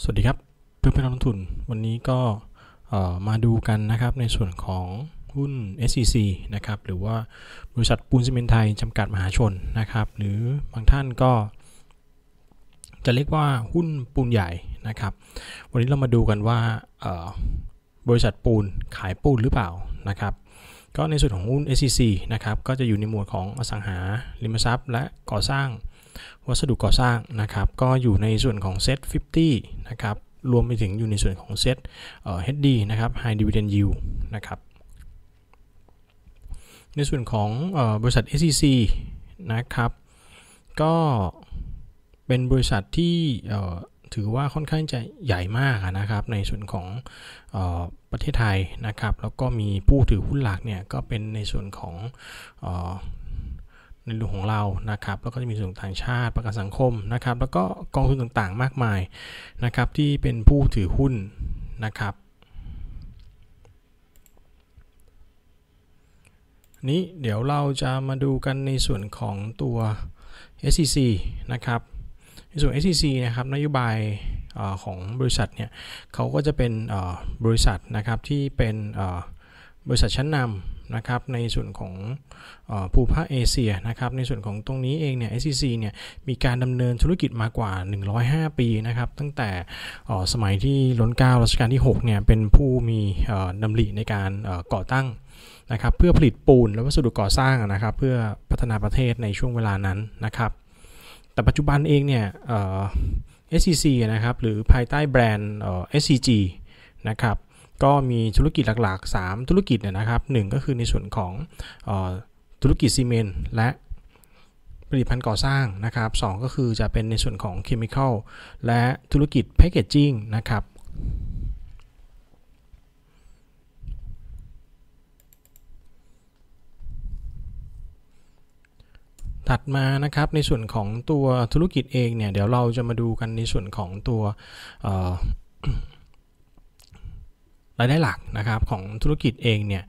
สวัสดีครับเพื่อนเพื่อนนักลงทุน วันนี้ก็มาดูกันนะครับ ในส่วนของหุ้น SEC นะครับ หรือว่าบริษัทปูนซีเมนไทยจำกัดมหาชนนะครับหรือบางท่านก็ จะเรียกว่าหุ้นปูนใหญ่นะครับวันนี้เรามาดูกันว่าบริษัทปูนขายปูนหรือเปล่านะครับก็ในส่วนของหุ้น SEC นะครับก็จะอยู่ในหมวดของอสังหาริมทรัพย์ และก่อสร้างวัสดุก่อสร้างนะครับก็อยู่ในส่วนของเซตนะครับรวมไปถึงอยู่ในส่วนของเซตเฮดดีนะครับไฮดิวิเดนยูนะครับในส่วนของออบริษัท SEC นะครับก็เป็นบริษัทที่ถือว่าค่อนข้างจะใหญ่มากนะครับในส่วนของออประเทศไทยนะครับ แล้วก็มีผู้ถือหุ้นหลักเนี่ยก็เป็นในส่วนของในรลวของเรา นะครับ แล้วก็จะมีส่วนต่างชาติ ประกันสังคม นะครับ แล้วก็กองทุนต่างๆ มากมาย นะครับ ที่เป็นผู้ถือหุ้นนะครับ นี้ เดี๋ยวเราจะมาดูกันในส่วนของตัว SEC นะครับ ในส่วน SEC นะครับ นโยบายของบริษัท เนี่ย เขาก็จะเป็นบริษัท นะครับ ที่เป็นบริษัทชั้นนำนะครับในส่วนของภูมิภาคเอเชียนะครับในส่วนของตรงนี้เองเนี่ย SCC เนี่ยมีการดำเนินธุรกิจมากว่า 105 ปีนะครับ ตั้งแต่สมัยที่ล้นเก้ารัชกาลที่6เนี่ยเป็นผู้มีดำริในการก่อตั้งนะครับ เพื่อผลิตปูนและวัสดุก่อสร้างนะครับ เพื่อพัฒนาประเทศในช่วงเวลานั้นนะครับ แต่ปัจจุบันเองเนี่ย SCC นะครับหรือภายใต้แบรนด์ SCG นะครับก็มีธุรกิจหลักๆ 3 ธุรกิจเนี่ยนะครับหก็คือในส่วนของธุรกิจซีเมนต์และผลิตภัณฑ์ก่อสร้างนะครับสก็คือจะเป็นในส่วนของเคมีคอลและธุรกิจแพคเกจจิ้งนะครับ ถัดมานะครับในส่วนของตัวธุรกิจเองเนี่ยเดี๋ยวเราจะมาดูกันในส่วนของตัวรายได้หลักนะครับของธุรกิจเองเนี่ย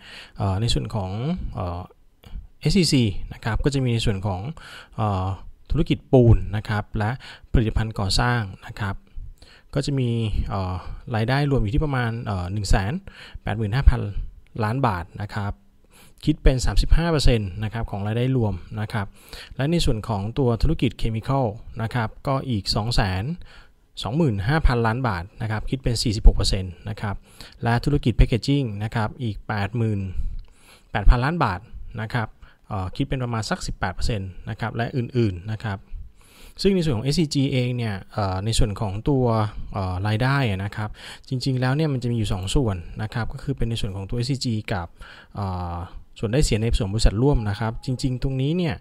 ในส่วนของเอีซีนะครับก็จะมีในส่วนของธุรกิจปูนนะครับ และผลิตภัณฑ์ก่อสร้างนะครับ ก็จะมีรายได้รวมอยู่ที่ประมาณ1 8 5 0 0 0ล้านบาทนะครับ คิดเป็น 35%นะครับของรายได้รวมนะครับ และในส่วนของตัวธุรกิจเคมีคอลนะครับก็อีก 2 0 0 25,000 ล้านบาทนะครับคิดเป็น 46%นะครับ และธุรกิจแพคเกจิ้งนะครับอีก 8 8,000 ล้านบาทนะครับคิดเป็นประมาณสัก 18%นะครับและอื่นๆนะครับซึ่งในส่วนของ SCG เองเนี่ยในส่วนของตัวรายได้นะครับจริงๆแล้วเนี่ยมันจะมีอยู่ 2 ส่วนนะครับก็คือเป็นในส่วนของตัว SCG กับส่วนได้เสียในส่วนบริษัทร่วมนะครับจริงๆ ตรงนี้เนี่ย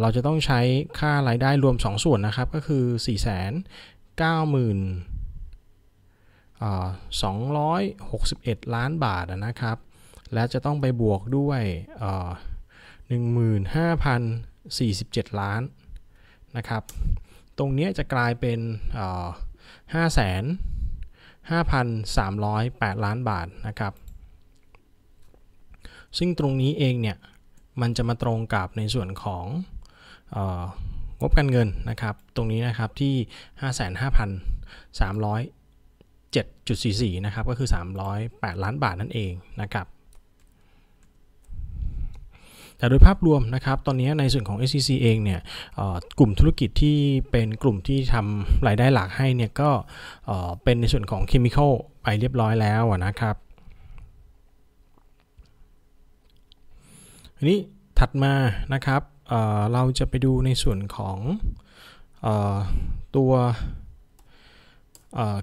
เราจะต้องใช้ค่ารายได้รวม 2 ส่วนนะครับก็คือ 4 0 0 0 0 261 ล้านบาทนะครับ และจะต้องไปบวกด้วย 15,047 ล้านนะครับ ตรงนี้จะกลายเป็น5 5,308 ล้านบาทนะครับ ซึ่งตรงนี้เองเนี่ย มันจะมาตรงกับในส่วนของงบการเงินนะครับตรงนี้นะครับที่ 55,307.44 นะครับก็คือ 308 ล้านบาทนั่นเองนะครับ แต่โดยภาพรวมนะครับตอนนี้ในส่วนของ SCC เองเนี่ยกลุ่มธุรกิจที่เป็นกลุ่มที่ทำรายได้หลักให้เนี่ยก็เป็นในส่วนของเคมีคอลไปเรียบร้อยแล้วนะครับ ทีนี้ถัดมานะครับเราจะไปดูในส่วนของตัว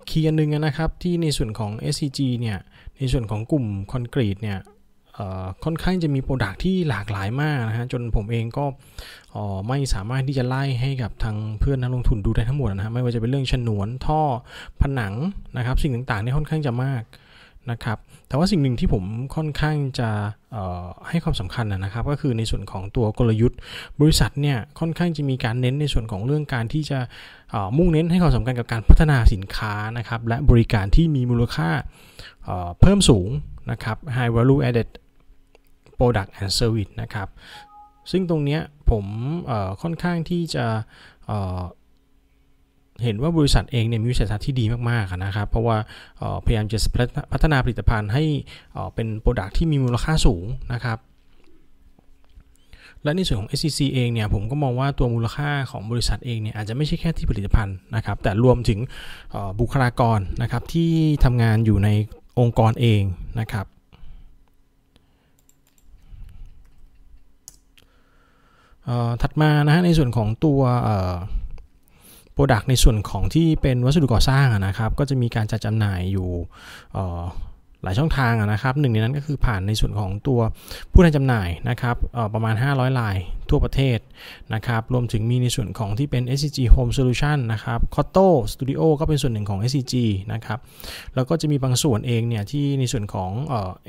คีย์อันนึงนะครับ ที่ในส่วนของ SCG เนี่ย ในส่วนของกลุ่มคอนกรีตเนี่ยค่อนข้างจะมีโปรดักที่หลากหลายมากนะฮะจนผมเองก็ไม่สามารถที่จะไล่ให้กับทางเพื่อนนักลงทุนดูได้ทั้งหมดนะฮะไม่ว่าจะเป็นเรื่องฉนวน ท่อ ผนังนะครับสิ่งต่างๆนี่ค่อนข้างจะมากนะครับแต่ว่าสิ่งหนึ่งที่ผมค่อนข้างจะให้ความสำคัญนะครับก็คือในส่วนของตัวกลยุทธ์ บริษัทเนี่ยค่อนข้างจะมีการเน้นในส่วนของเรื่องการที่จะมุ่งเน้นให้ความสำคัญกับการพัฒนาสินค้านะครับและบริการที่มีมูลค่าเพิ่มสูงนะครับ high value added product and service นะครับซึ่งตรงนี้ผมค่อนข้างที่จะเห็นว่าบริษัทเองเนี่ยมีวิสัยทัศน์ที่ดีมากๆ นะครับ เพราะว่าพยายามจะพัฒนาผลิตภัณฑ์ให้เป็นโปรดักที่มีมูลค่าสูงนะครับ และในส่วนของ SCC เองเนี่ยผมก็มองว่าตัวมูลค่าของบริษัทเองเนี่ยอาจจะไม่ใช่แค่ที่ผลิตภัณฑ์นะครับ แต่รวมถึงบุคลากรนะครับที่ทำงานอยู่ในองค์กรเองนะครับ ถัดมานะฮะในส่วนของตัวโปรดักต์ในส่วนของที่เป็นวัสดุก่อสร้างนะครับก็จะมีการจัดจำหน่ายอยู่หลายช่องทางนะครับหนึ่งในนั้นก็คือผ่านในส่วนของตัวผู้แทนจำหน่ายนะครับประมาณ 500 ลายทั่วประเทศนะครับรวมถึงมีในส่วนของที่เป็น SCG Home Solution นะครับ c o t t o Studio ก็เป็นส่วนหนึ่งของ SCG นะครับแล้วก็จะมีบางส่วนเองเนี่ยที่ในส่วนของ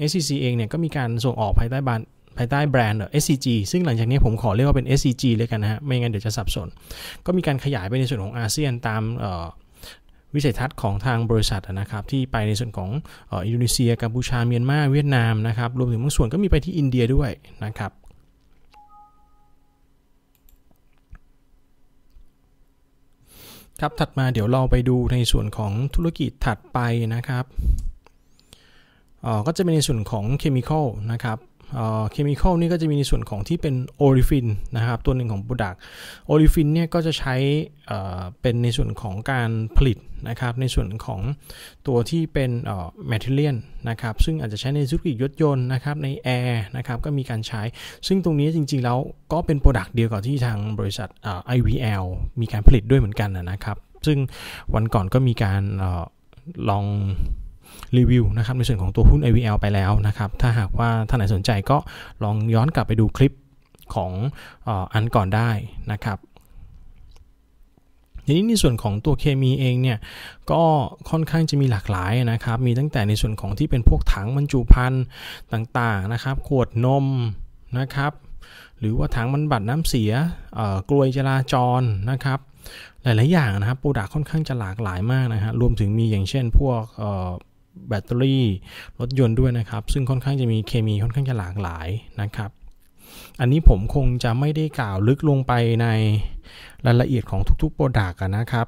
SCC เองเนี่ยก็มีการส่งออกภายใต้บภายใต้แบรนด์ SCG ซึ่งหลังจากนี้ผมขอเรียกว่าเป็น SCG เลยกันนะฮะไม่งั้นเดี๋ยวจะสับสน ก็มีการขยายไปในส่วนของอาเซียนตามวิสัยทัศน์ของทางบริษัทนะครับ ที่ไปในส่วนของอินโดนีเซียกัมพูชาเมียนมาเวียดนามนะครับรวมถึงบางส่วนก็มีไปที่อินเดียด้วยนะครับ ครับถัดมาเดี๋ยวเราไปดูในส่วนของธุรกิจถัดไปนะครับก็จะเป็นในส่วนของเคมีคอลนะครับเคมีคอลนี่ก็จะมีในส่วนของที่เป็นโอลิฟินนะครับตัวหนึ่งของโปรดักโอลิฟินเนี่ยก็จะใช้เป็นในส่วนของการผลิตนะครับในส่วนของตัวที่เป็นแมทเทียนนะครับซึ่งอาจจะใช้ในธุรกิจยยนต์นะครับในแอร์นะครับก็มีการใช้ซึ่งตรงนี้จริงๆแล้วก็เป็นโปรดักต์เดียวกับที่ทางบริษัท IVL มีการผลิตด้วยเหมือนกันนะครับซึ่งวันก่อนก็มีการลองรีวิวนะครับในส่วนของตัวหุ้น IVL ไปแล้วนะครับ ถ้าหากว่าท่านไหนสนใจก็ลองย้อนกลับไปดูคลิปของอันก่อนได้นะครับทีนี้ในส่วนของตัวเคมีเองเนี่ยก็ค่อนข้างจะมีหลากหลายนะครับ มีตั้งแต่ในส่วนของที่เป็นพวกถังบรรจุภัณฑ์ต่างๆนะครับขวดนมนะครับหรือว่าถังบรรบัดน้ำเสียกลวยจราจรนะครับ หลายๆอย่างนะครับโปรดักค่อนข้างจะหลากหลายมากนะฮะรวมถึงมีอย่างเช่นพวกแบตเตอรี่รถยนต์ด้วยนะครับ ซึ่งค่อนข้างจะมีเคมีค่อนข้างจะหลากหลายนะครับ อันนี้ผมคงจะไม่ได้กล่าวลึกลงไปในรายละเอียดของทุก ๆ โปรดักต์นะครับ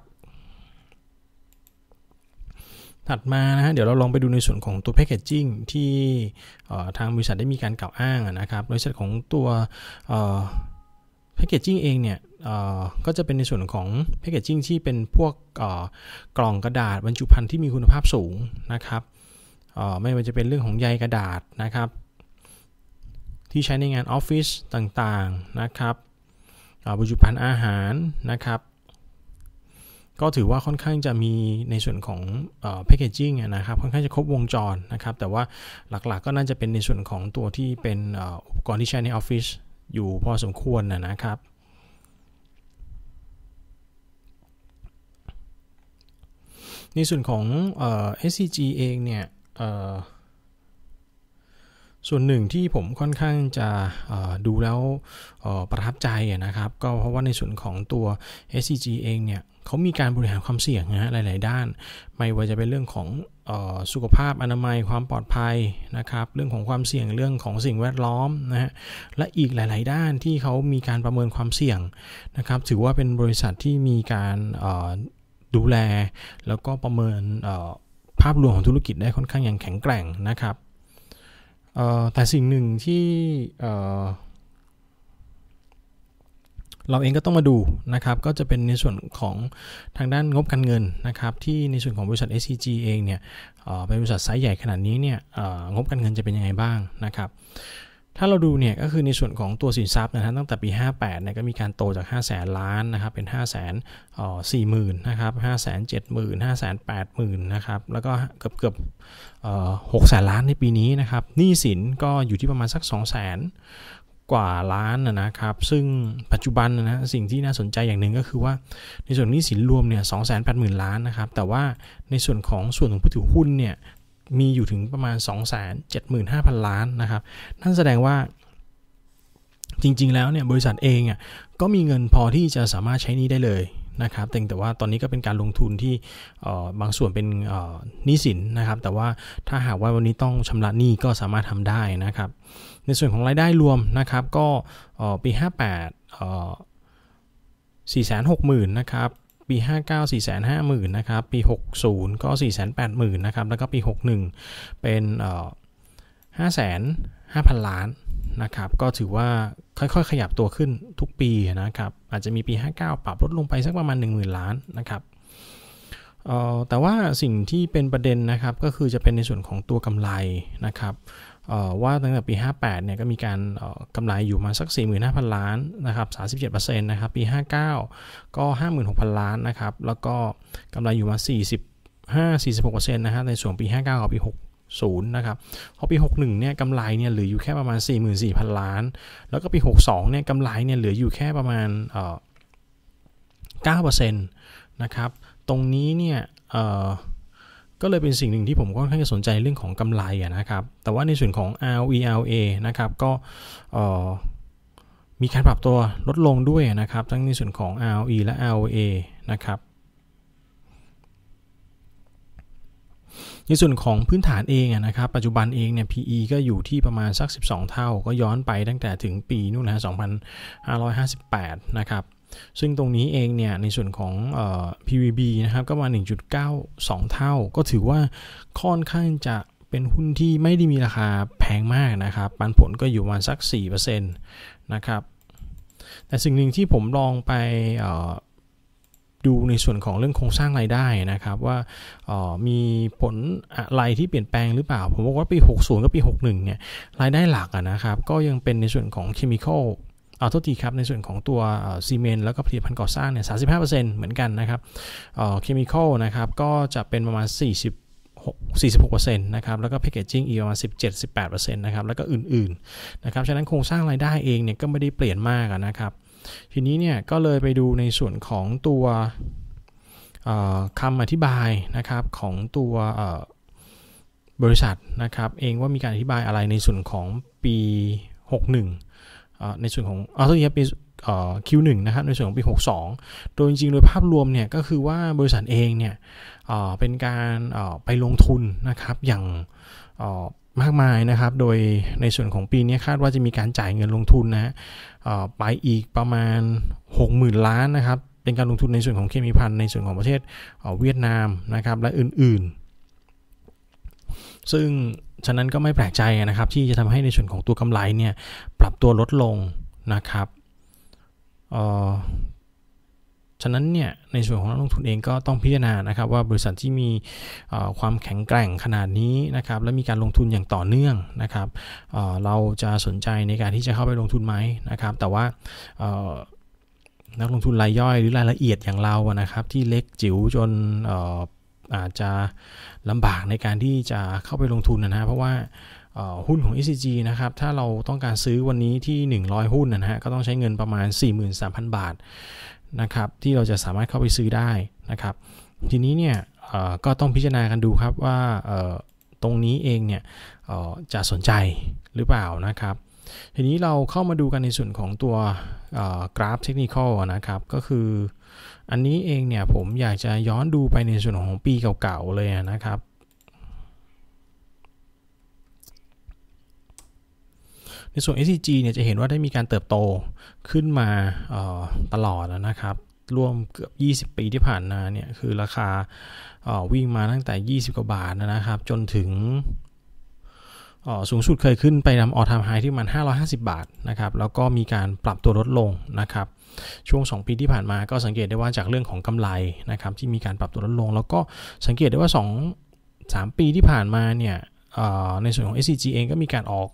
ถัดมานะฮะเดี๋ยวเราลองไปดูในส่วนของตัวแพคเกจจิ้งที่ทางบริษัทได้มีการกล่าวอ้างนะครับบริษัทของตัวแพคเกจจิ้งเองเนี่ยก็จะเป็นในส่วนของแพคเกจจิ้งที่เป็นพวกกล่องกระดาษบรรจุภัณฑ์ที่มีคุณภาพสูงนะครับ ไม่ว่าจะเป็นเรื่องของใยกระดาษนะครับ ที่ใช้ในงานออฟฟิศต่างๆนะครับบรรจุภัณฑ์อาหารนะครับ ก็ถือว่าค่อนข้างจะมีในส่วนของแพคเกจจิ้งนะครับ ค่อนข้างจะครบวงจรนะครับ แต่ว่าหลักๆ ก็น่าจะเป็นในส่วนของตัวที่เป็นอุปกรณ์ที่ใช้ในออฟฟิศอยู่พอสมควรนะครับในส่วนของเอ่อ SCG เองเนี่ยส่วนหนึ่งที่ผมค่อนข้างจะดูแล้วประทับใจนะครับก็เพราะว่าในส่วนของตัว SCG เองเนี่ยเขามีการบริหารความเสี่ยงนะหลายๆด้าน ไม่ว่าจะเป็นเรื่องของสุขภาพอนามัยความปลอดภัยนะครับเรื่องของความเสี่ยงเรื่องของสิ่งแวดล้อมนะฮะและอีกหลาย ๆ ด้านที่เขามีการประเมินความเสี่ยงนะครับถือว่าเป็นบริษัทที่มีการดูแลแล้วก็ประเมินภาพรวมของธุรกิจได้ค่อนข้างอย่างแข็งแกร่งนะครับแต่สิ่งหนึ่งที่เราเองก็ต้องมาดูนะครับก็จะเป็นในส่วนของทางด้านงบการเงินนะครับที่ในส่วนของบริษัท SCG เองเนี่ยเป็นบริษัทไซส์ใหญ่ขนาดนี้เนี่ยงบการเงินจะเป็นยังไงบ้างนะครับถ้าเราดูเนี่ยก็คือในส่วนของตัวสินทรัพย์นะฮะตั้งแต่ปี 58เนี่ยก็มีการโตจาก 5 0 0แสนล้านนะครับเป็น5 0 0แสนสี่หมื่นนะครับห้าแสนเจ็ดหมื่นห้าแสนแปดหมื่นนะครับแล้วก็เกือบเกือบหกแสนล้านในปีนี้นะครับหนี้สินก็อยู่ที่ประมาณสัก 2 0 0แสนกว่าล้านนะครับซึ่งปัจจุบันนะสิ่งที่น่าสนใจอย่างหนึ่งก็คือว่าในส่วนนี้สินรวมเนี่ยสองแสนแปดหมื่นล้านนะครับแต่ว่าในส่วนของส่วนของผู้ถือหุ้นเนี่ยมีอยู่ถึงประมาณ2 7 5 0 0 0 ล้านนะครับ นั่นแสดงว่าจริง ๆ แล้วเนี่ยบริษัทเองอ่ะก็มีเงินพอที่จะสามารถใช้นี้ได้เลยนะครับแต่แต่ว่าตอนนี้ก็เป็นการลงทุนที่บางส่วนเป็นนี้สินนะครับ แต่ว่าถ้าหากว่าวันนี้ต้องชำระหนี้ก็สามารถทำได้นะครับ ในส่วนของรายได้รวมนะครับ ก็ปี 58 4 6 0 0 0 0 นะครับปี 59 450,000นะครับ ปี 60 ก็ 480,000นะครับ แล้วก็ปี 61 เป็น5 5 0 0 0 ล้านนะครับ ก็ถือว่าค่อยๆ ขยับตัวขึ้นทุกปีนะครับ อาจจะมีปี 59 ปรับลดลงไปสักประมาณ 10,000 ล้านนะครับแต่ว่าสิ่งที่เป็นประเด็นนะครับก็คือจะเป็นในส่วนของตัว กำไรนะครับว่าตั้งแต่ปี 58เนี่ยก็มีการกำไรอยู่มาสัก45,000 ล้านนะครับ37%นะครับปี 59 ก็ 56,000 ล้านนะครับ แล้วก็กำไรอยู่มา45 46%นะฮะในส่วนปี 59กับปี 60 นะครับพอปี 61เนี่ยกำไรเนี่ยเหลืออยู่แค่ประมาณ44,000 ล้าน แล้วก็ปี 62เนี่ยกำไรเนี่ยเหลืออยู่แค่ประมาณ9%นะครับตรงนี้เนี่ยก็เลยเป็นสิ่งหนึ่งที่ผมก็ค่อนข้างจะสนใจเรื่องของกำไรนะครับ แต่ว่าในส่วนของ ROE ROA นะครับ ก็มีการปรับตัวลดลงด้วยนะครับ ทั้งในส่วนของ ROE และ ROA นะครับ ในส่วนของพื้นฐานเองนะครับ ปัจจุบันเองเนี่ย PE ก็อยู่ที่ประมาณสัก 12 เท่า ก็ย้อนไปตั้งแต่ถึงปีนู่นนะ2558 นะครับซึ่งตรงนี้เองเนี่ยในส่วนของออ PVB นะครับ ก็มา 1.92 เท่า ก็ถือว่าค่อนข้างจะเป็นหุ้นที่ไม่ได้มีราคาแพงมากนะครับ ปันผลก็อยู่มาสัก 4%นะครับ แต่สิ่งหนึ่งที่ผมลองไปดูในส่วนของเรื่องโครงสร้างรายได้นะครับ ว่ามีผลอะไรที่เปลี่ยนแปลงหรือเปล่า ผมบอกว่าปี 60 กับปี 61 เนี่ยรายได้หลักนะครับก็ยังเป็นในส่วนของเคมีคอลเอาทษทีครับ ในส่วนของตัวซีเมนต์แล้วก็ผลิตภัณฑ์ก่อสร้างเนี่ยสาเหมือนกันนะครับเคมีคอลนะครับก็จะเป็นประมาณ40 46%นะครับแล้วก็แพคเกจจิ้งอีกประมาณ17-18%นะครับแล้วก็อื่นๆนะครับฉะนั้นโครงสร้างรายได้เองเนี่ยก็ไม่ได้เปลี่ยนมากนะครับทีนี้เนี่ยก็เลยไปดูในส่วนของตัวคำอธิบายนะครับของตัวบริษัทนะครับเองว่ามีการอธิบายอะไรในส่วนของปี 61ในส่วนของเอาตัวอย่างปี Q1 นะครับในส่วนของปี62โดยจริงๆโดยภาพรวมเนี่ยก็คือว่าบริษัทเองเนี่ยเป็นการไปลงทุนนะครับอย่างมากมายนะครับโดยในส่วนของปีนี้คาดว่าจะมีการจ่ายเงินลงทุนนะไปอีกประมาณ 60,000 ล้านนะครับเป็นการลงทุนในส่วนของเคมีพันในส่วนของประเทศเวียดนามนะครับและอื่นๆ ซึ่งฉะนั้นก็ไม่แปลกใจนะครับที่จะทำให้ในส่วนของตัวกำไรเนี่ยปรับตัวลดลงนะครับออฉะนั้นเนี่ยในส่วนของนักลงทุนเองก็ต้องพิจารณานะครับว่าบริษัทที่มีความแข็งแกร่งขนาดนี้นะครับและมีการลงทุนอย่างต่อเนื่องนะครับเเราจะสนใจในการที่จะเข้าไปลงทุนไหมนะครับ แต่ว่านักลงทุนรายย่อยหรือรายละเอียดอย่างเรานะครับที่เล็กจิ๋วจนอาจจะลำบากในการที่จะเข้าไปลงทุนนะฮะเพราะว่าหุ้นของ ECG นะครับถ้าเราต้องการซื้อวันนี้ที่ 100 หุ้นนะฮะก็ต้องใช้เงินประมาณ 43,000 บาทนะครับที่เราจะสามารถเข้าไปซื้อได้นะครับ ทีนี้เนี่ยก็ต้องพิจารณากันดูครับว่าตรงนี้เองเนี่ยจะสนใจหรือเปล่านะครับ ทีนี้เราเข้ามาดูกันในส่วนของตัวกราฟเทคนิคอลนะครับก็คืออันนี้เองเนี่ยผมอยากจะย้อนดูไปในส่วนของปีเก่าๆเลยนะครับ ในส่วน SCG เนี่ยจะเห็นว่าได้มีการเติบโตขึ้นมาตลอดนะครับ ร่วมเกือบ 20 ปีที่ผ่านมาเนี่ยคือราคาวิ่งมาตั้งแต่ 20 กว่าบาทนะครับจนถึงสูงสุดเคยขึ้นไปทำออทามไฮที่มัน550 บาทนะครับแล้วก็มีการปรับตัวลดลงนะครับช่วง 2 ปีที่ผ่านมาก็สังเกตได้ว่าจากเรื่องของกำไรนะครับที่มีการปรับตัวลดลง แล้วก็สังเกตได้ว่า 2 3 ปีที่ผ่านมาเนี่ยในส่วนของ SCG เองก็มีการออก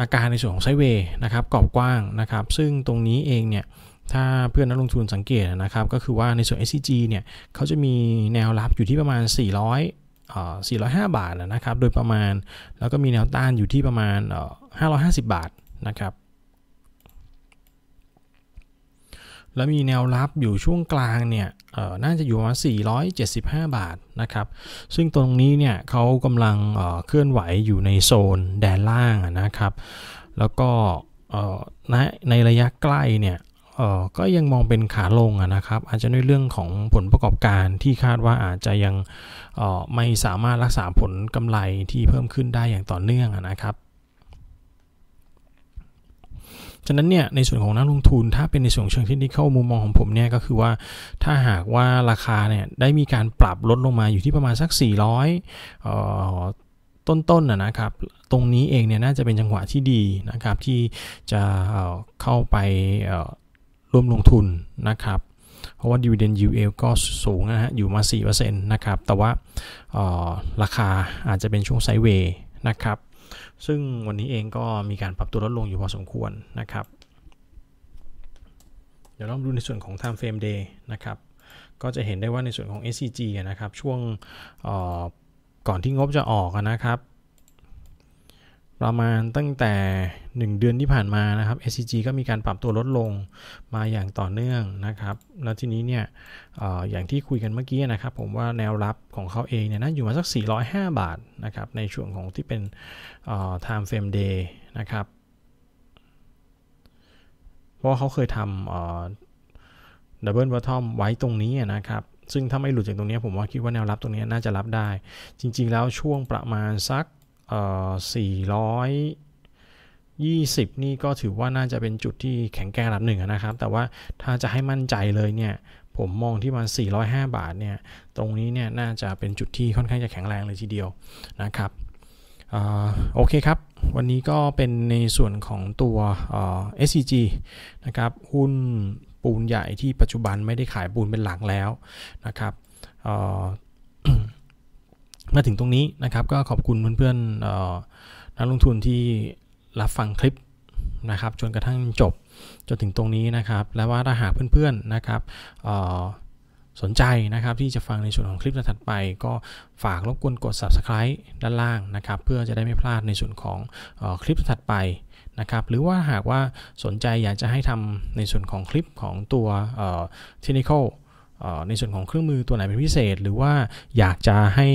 อาการในส่วนของไซเวย์นะครับกรอบกว้างนะครับซึ่งตรงนี้เองเนี่ยถ้าเพื่อนนักลงทุนสังเกตนะครับก็คือว่าในส่วน SCG เนี่ยเขาจะมีแนวรับอยู่ที่ประมาณ 400 405บาทนะครับโดยประมาณแล้วก็มีแนวต้านอยู่ที่ประมาณ550 บาทนะครับแล้วมีแนวรับอยู่ช่วงกลางเนี่ยน่าจะอยู่ประมาณ475 บาทนะครับซึ่งตรงนี้เนี่ยเขากำลังเคลื่อนไหวอยู่ในโซนแดนล่างนะครับแล้วก็ในในระยะใกล้เนี่ยออก็ยังมองเป็นขาลงนะครับอาจจะด้วยเรื่องของผลประกอบการที่คาดว่าอาจจะยังออไม่สามารถรักษาผลกำไรที่เพิ่มขึ้นได้อย่างต่อเนื่องนะครับฉะนั้นเนี่ยในส่วนของนักลงทุนถ้าเป็นในส่วนเชิงเทคนิคมุมมองของผมเนี่ยก็คือว่าถ้าหากว่าราคาเนี่ยได้มีการปรับลดลงมาอยู่ที่ประมาณสัก400ออต้นๆนะครับตรงนี้เองเนี่ยน่าจะเป็นจังหวะที่ดีนะครับที่จะเข้าไปร่วมลงทุนนะครับ เพราะว่าดีเวนด์ยูเอลก็สูงนะฮะอยู่มา 4%นะครับ แต่ว่าราคาอาจจะเป็นช่วงไซด์เวย์นะครับ ซึ่งวันนี้เองก็มีการปรับตัวลดลงอยู่พอสมควรนะครับ เดี๋ยวเราดูในส่วนของ time frame day นะครับ ก็จะเห็นได้ว่าในส่วนของ SCG นะครับช่วงก่อนที่งบจะออกนะครับประมาณตั้งแต่ 1 เดือนที่ผ่านมานะครับ SCG ก็มีการปรับตัวลดลงมาอย่างต่อเนื่องนะครับแล้วทีนี้เนี่ยออย่างที่คุยกันเมื่อกี้นะครับผมว่าแนวรับของเขาเองเนี่ยน่อยู่มาสัก 405 บาทนะครับในช่วงของที่เป็น time frame day นะครับเพราะเขาเคยทำ double bottom ไว้ตรงนี้นะครับซึ่งถ้าไม่หลุดจากตรงนี้ ผมว่าคิดว่าแนวรับตรงนี้น่าจะรับได้ จริงๆ แล้วช่วงประมาณสัก420 นี่ก็ถือว่าน่าจะเป็นจุดที่แข็งแกร่งระดับหนึ่งนะครับ แต่ว่าถ้าจะให้มั่นใจเลยเนี่ยผมมองที่มัน405 บาทเนี่ยตรงนี้เนี่ยน่าจะเป็นจุดที่ค่อนข้างจะแข็งแรงเลยทีเดียวนะครับโอเคครับ วันนี้ก็เป็นในส่วนของตัว SCG นะครับหุ้นปูนใหญ่ที่ปัจจุบันไม่ได้ขายปูนเป็นหลักแล้วนะครับมาถึงตรงนี้นะครับ ก็ขอบคุณเพื่อนๆนักลงทุนที่รับฟังคลิปนะครับจนกระทั่งจบจนถึงตรงนี้นะครับและว่าถ้าหากเพื่อนๆนะครับสนใจนะครับที่จะฟังในส่วนของคลิปถัดไป ก็ฝากรบกวนกด subscribe ด้านล่างนะครับเพื่อจะได้ไม่พลาดในส่วนของออคลิปถัดไปนะครับหรือว่าหากว่าสนใจอยากจะให้ทำในส่วนของคลิปของตัว technical ในส่วนของเครื่องมือตัวไหนเป็นพิเศษหรือว่าอยากจะให้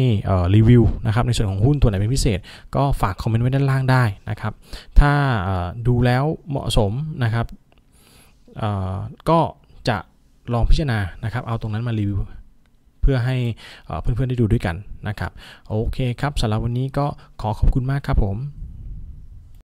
รีวิวนะครับในส่วนของหุ้นตัวไหนเป็นพิเศษก็ฝากคอมเมนต์ไว้ด้านล่างได้นะครับ ถ้าดูแล้วเหมาะสมนะครับก็จะลองพิจารณานะครับ เอาตรงนั้นมารีวิว เพื่อให้เพื่อนๆได้ดูด้วยกันนะครับโอเคครับสำหรับวันนี้ก็ขอขอบคุณมากครับผม